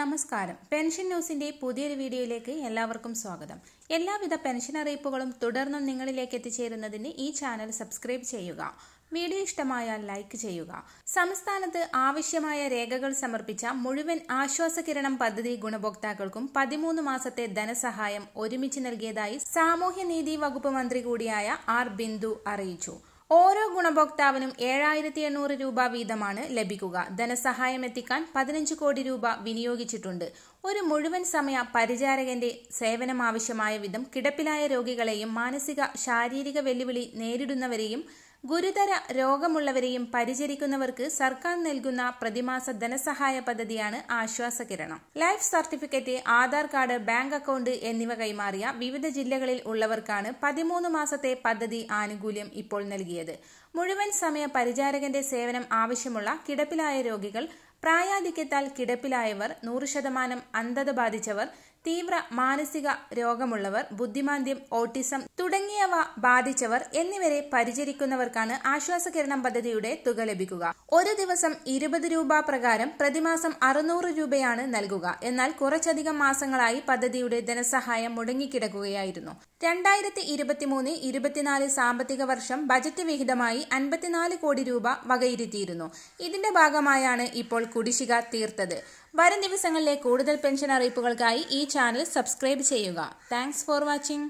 നമസ്കാരം പെൻഷൻ ന്യൂസിന്റെ പുതിയൊരു വീഡിയോയിലേക്ക് എല്ലാവർക്കും സ്വാഗതം എല്ലാവിധ പെൻഷൻ അറിയിപ്പുകളും തുടർന്നും നിങ്ങളിലേക്ക് എത്തിച്ചേരുന്നതിന് ഈ ചാനൽ സബ്സ്ക്രൈബ് ചെയ്യുക വീഡിയോ ഇഷ്ടമായാൽ ലൈക്ക് ചെയ്യുക സംസ്ഥാനത്ത് ആവശ്യമായ രേഖകൾ സമർപ്പിച്ച മുഴുവൻ ആശ്വാസ കിരണം പദ്ധതി ഗുണഭോക്താക്കൾക്കും പതിമൂന്ന് മാസത്തെ ധനസഹായം ഒരുമിച്ച് നൽകിയതായി സാമൂഹ്യനീതി വകുപ്പ് മന്ത്രി കൂടിയായ ആർ ബിന്ദു അറിയിച്ചു ഓരോ ഗുണഭോക്താവിനും ഏഴായിരത്തി എണ്ണൂറ് രൂപ വീതമാണ് ലഭിക്കുക ധനസഹായം എത്തിക്കാൻ പതിനഞ്ച് കോടി രൂപ വിനിയോഗിച്ചിട്ടുണ്ട് ഒരു മുഴുവൻ സമയ പരിചാരകന്റെ സേവനം ആവശ്യമായ വിധം കിടപ്പിലായ രോഗികളെയും മാനസിക ശാരീരിക വെല്ലുവിളി നേരിടുന്നവരെയും ഗുരുതര രോഗമുള്ളവരെയും പരിചരിക്കുന്നവർക്ക് സർക്കാർ നൽകുന്ന പ്രതിമാസ ധനസഹായ പദ്ധതിയാണ് Aswasa Kiranam life certificate Aadhaar card bank account എന്നിവ കൈമാറിയ വിവിധ ജില്ലകളിൽ ഉള്ളവർക്കാണ് പതിമൂന്ന് മാസത്തെ പദ്ധതി ആനുകൂല്യം ഇപ്പോൾ നൽകിയത് മുഴുവൻ സമയ പരിചാരകന്റെ സേവനം ആവശ്യമുള്ള കിടപ്പിലായ രോഗികൾ പ്രായാധിക്യത്താൽ കിടപ്പിലായവർ നൂറ് ശതമാനം അന്ധത ബാധിച്ചവർ തീവ്ര മാനസിക രോഗമുള്ളവർ ബുദ്ധിമാന്ദ്യം ഓട്ടിസം തുടങ്ങിയവ ബാധിച്ചവർ എന്നിവരെ പരിചരിക്കുന്നവർക്കാണ് ആശ്വാസകിരണം പദ്ധതിയുടെ തുക ലഭിക്കുക ഒരു ദിവസം ഇരുപത് രൂപ പ്രകാരം പ്രതിമാസം അറുന്നൂറ് രൂപയാണ് നൽകുക എന്നാൽ കുറച്ചധികം മാസങ്ങളായി പദ്ധതിയുടെ ധനസഹായം മുടങ്ങിക്കിടക്കുകയായിരുന്നു രണ്ടായിരത്തി ഇരുപത്തിമൂന്ന് ഇരുപത്തിനാല് സാമ്പത്തിക വർഷം ബജറ്റ് വിഹിതമായി അൻപത്തിനാല് കോടി രൂപ വകയിരുത്തിയിരുന്നു ഇതിന്റെ ഭാഗമായാണ് ഇപ്പോൾ കുടിശ്ശിക തീർത്തത് വരും ദിവസങ്ങളിലെ കൂടുതൽ പെൻഷൻ അറിയിപ്പുകൾക്കായി ഈ ചാനൽ സബ്സ്ക്രൈബ് ചെയ്യുക താങ്ക്സ് ഫോർ വാച്ചിങ്